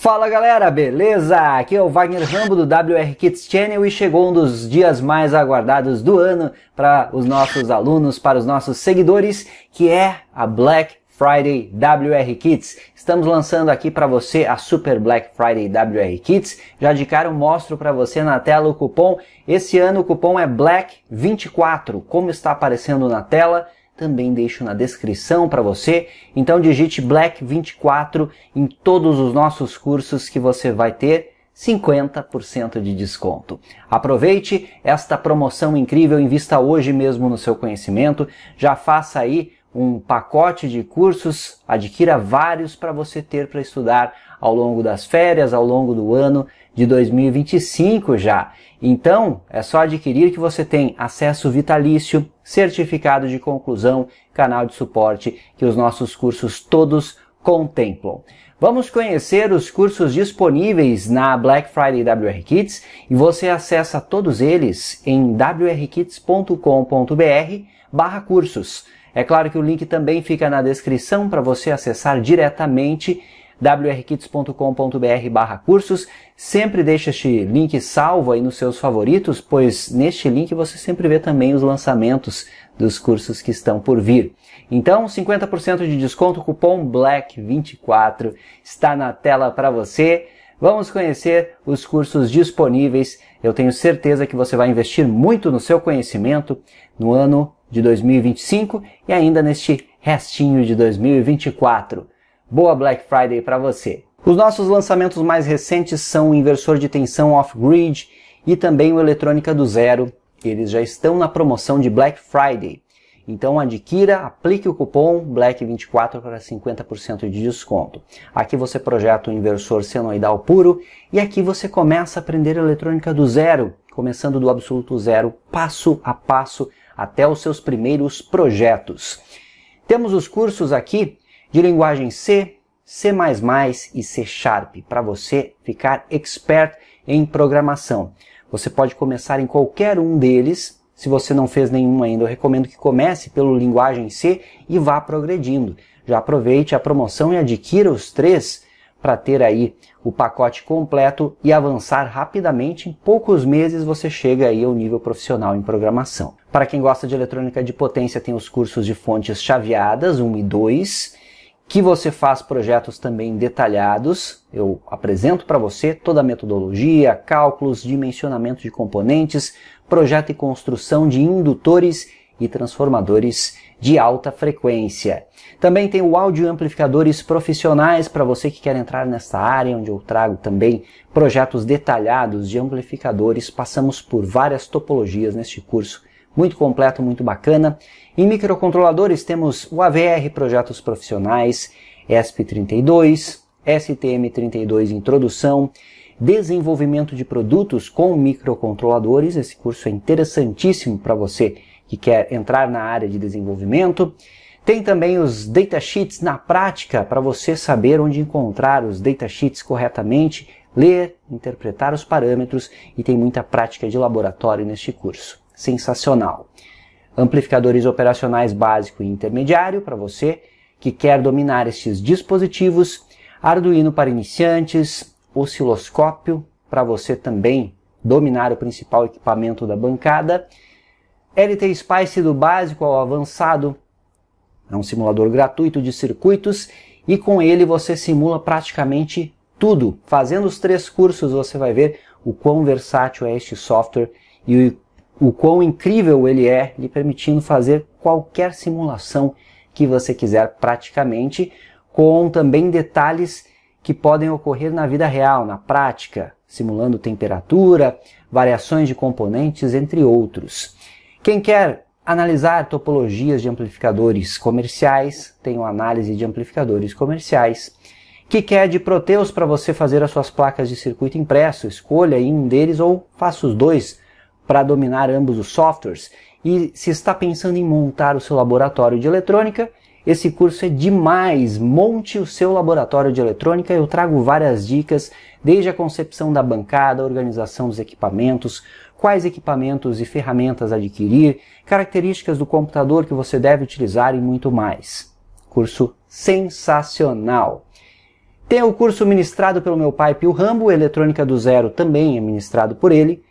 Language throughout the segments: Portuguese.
Fala galera, beleza? Aqui é o Wagner Rambo do WR Kids Channel e chegou um dos dias mais aguardados do ano para os nossos alunos, para os nossos seguidores, que é a Black Friday WR Kits. Estamos lançando aqui para você a Super Black Friday WR Kits. Já de cara eu mostro para você na tela o cupom. Esse ano o cupom é BLACK24, como está aparecendo na tela também deixo na descrição para você. Então digite Black24 em todos os nossos cursos que você vai ter 50% de desconto. Aproveite esta promoção incrível, invista hoje mesmo no seu conhecimento, já faça aí um pacote de cursos, adquira vários para você ter para estudar ao longo das férias, ao longo do ano de 2025 já. Então, é só adquirir que você tem acesso vitalício, certificado de conclusão, canal de suporte, que os nossos cursos todos contemplam. Vamos conhecer os cursos disponíveis na Black Friday WR Kids e você acessa todos eles em wrkids.com.br barra cursos. É claro que o link também fica na descrição para você acessar diretamente wrkits.com.br cursos. Sempre deixe este link salvo aí nos seus favoritos, pois neste link você sempre vê também os lançamentos dos cursos que estão por vir. Então, 50% de desconto, cupom BLACK24 está na tela para você. Vamos conhecer os cursos disponíveis. Eu tenho certeza que você vai investir muito no seu conhecimento no ano de 2025 e ainda neste restinho de 2024. Boa Black Friday para você! Os nossos lançamentos mais recentes são o inversor de tensão off-grid e também o eletrônica do zero. Eles já estão na promoção de Black Friday. Então adquira, aplique o cupom BLACK24 para 50% de desconto. Aqui você projeta o inversor senoidal puro e aqui você começa a aprender eletrônica do zero, começando do absoluto zero, passo a passo, até os seus primeiros projetos. Temos os cursos aqui de linguagem C, C++ e C Sharp para você ficar expert em programação. Você pode começar em qualquer um deles. Se você não fez nenhum ainda, eu recomendo que comece pelo linguagem C e vá progredindo. Já aproveite a promoção e adquira os três para ter aí o pacote completo e avançar rapidamente. Em poucos meses você chega aí ao nível profissional em programação. Para quem gosta de eletrônica de potência, tem os cursos de fontes chaveadas 1 e 2 que você faz projetos também detalhados. Eu apresento para você toda a metodologia, cálculos, dimensionamento de componentes, projeto e construção de indutores e transformadores de alta frequência. Também tem o áudio amplificadores profissionais para você que quer entrar nessa área, onde eu trago também projetos detalhados de amplificadores. Passamos por várias topologias neste curso muito completo, muito bacana. Em microcontroladores temos o AVR, projetos profissionais, ESP32, STM32 Introdução, desenvolvimento de produtos com microcontroladores. Esse curso é interessantíssimo para você que quer entrar na área de desenvolvimento. Tem também os datasheets na prática para você saber onde encontrar os datasheets corretamente, ler, interpretar os parâmetros e tem muita prática de laboratório neste curso sensacional. Amplificadores operacionais básico e intermediário para você que quer dominar estes dispositivos, Arduino para iniciantes, osciloscópio para você também dominar o principal equipamento da bancada, LT Spice do básico ao avançado, é um simulador gratuito de circuitos e com ele você simula praticamente tudo. Fazendo os três cursos você vai ver o quão versátil é este software e o o quão incrível ele é, lhe permitindo fazer qualquer simulação que você quiser praticamente, com também detalhes que podem ocorrer na vida real, na prática, simulando temperatura, variações de componentes, entre outros. Quem quer analisar topologias de amplificadores comerciais, tem uma análise de amplificadores comerciais. Que quer de proteus para você fazer as suas placas de circuito impresso, escolha um deles ou faça os dois para dominar ambos os softwares e se está pensando em montar o seu laboratório de eletrônica, esse curso é demais. Monte o seu laboratório de eletrônica. Eu trago várias dicas, desde a concepção da bancada, organização dos equipamentos, quais equipamentos e ferramentas adquirir, características do computador que você deve utilizar e muito mais. Curso sensacional. Tem o curso ministrado pelo meu pai Pio Rambo, Eletrônica do Zero também é ministrado por ele.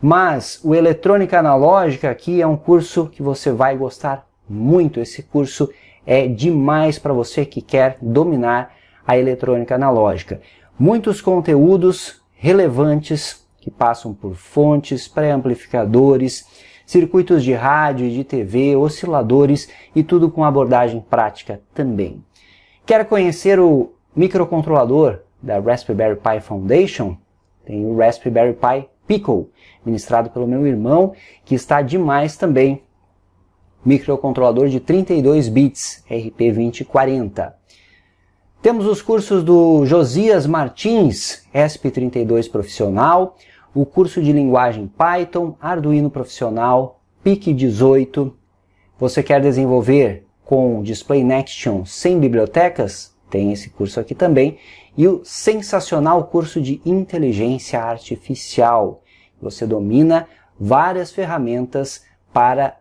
Mas o Eletrônica Analógica aqui é um curso que você vai gostar muito. Esse curso é demais para você que quer dominar a eletrônica analógica. Muitos conteúdos relevantes que passam por fontes, pré-amplificadores, circuitos de rádio e de TV, osciladores e tudo com abordagem prática também. Quer conhecer o microcontrolador da Raspberry Pi Foundation? Tem o Raspberry Pi Pickle, ministrado pelo meu irmão, que está demais também. Microcontrolador de 32 bits, RP2040. Temos os cursos do Josias Martins, ESP32 profissional, o curso de linguagem Python, Arduino profissional, PIC18. Você quer desenvolver com Display Nextion sem bibliotecas? tem esse curso aqui também. E o sensacional curso de inteligência artificial. Você domina várias ferramentas para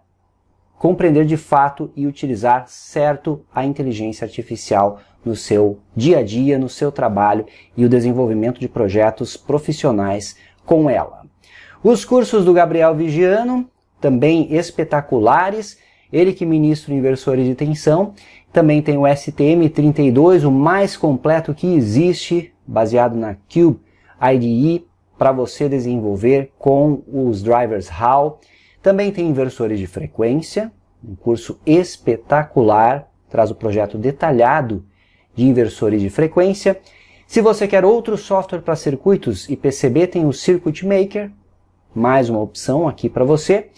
compreender de fato e utilizar certo a inteligência artificial no seu dia a dia, no seu trabalho e o desenvolvimento de projetos profissionais com ela. Os cursos do Gabriel Vigiano, também espetaculares, ele que ministra inversores de tensão. Também tem o STM32, o mais completo que existe, baseado na Cube IDE, para você desenvolver com os drivers HAL. Também tem inversores de frequência, um curso espetacular, traz o um projeto detalhado de inversores de frequência. Se você quer outro software para circuitos e PCB, tem o Circuit Maker, mais uma opção aqui para você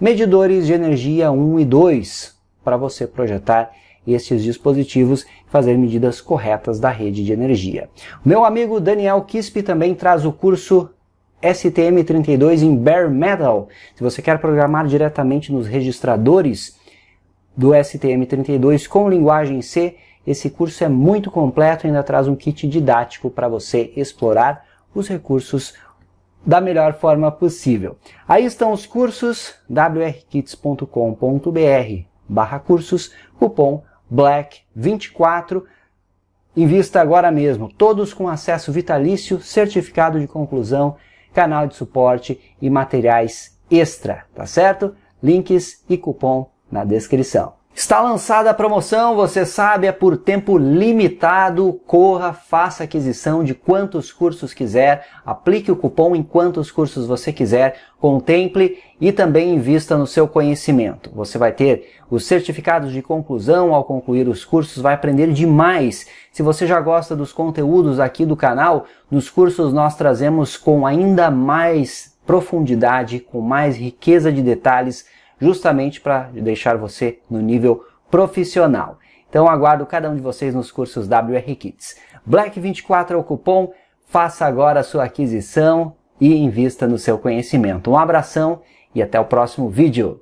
medidores de energia 1 e 2 para você projetar esses dispositivos e fazer medidas corretas da rede de energia. Meu amigo Daniel Kispe também traz o curso STM32 em Bare Metal. Se você quer programar diretamente nos registradores do STM32 com linguagem C, esse curso é muito completo e ainda traz um kit didático para você explorar os recursos da melhor forma possível. Aí estão os cursos wrkits.com.br barra cursos, cupom BLACK24. Invista agora mesmo, todos com acesso vitalício, certificado de conclusão, canal de suporte e materiais extra, tá certo? Links e cupom na descrição. Está lançada a promoção, você sabe, é por tempo limitado. Corra, faça aquisição de quantos cursos quiser, aplique o cupom em quantos cursos você quiser, contemple e também invista no seu conhecimento. Você vai ter os certificados de conclusão ao concluir os cursos, vai aprender demais. Se você já gosta dos conteúdos aqui do canal, nos cursos nós trazemos com ainda mais profundidade, com mais riqueza de detalhes justamente para deixar você no nível profissional. Então aguardo cada um de vocês nos cursos WR Kits. Black 24 é o cupom, faça agora a sua aquisição e invista no seu conhecimento. Um abração e até o próximo vídeo.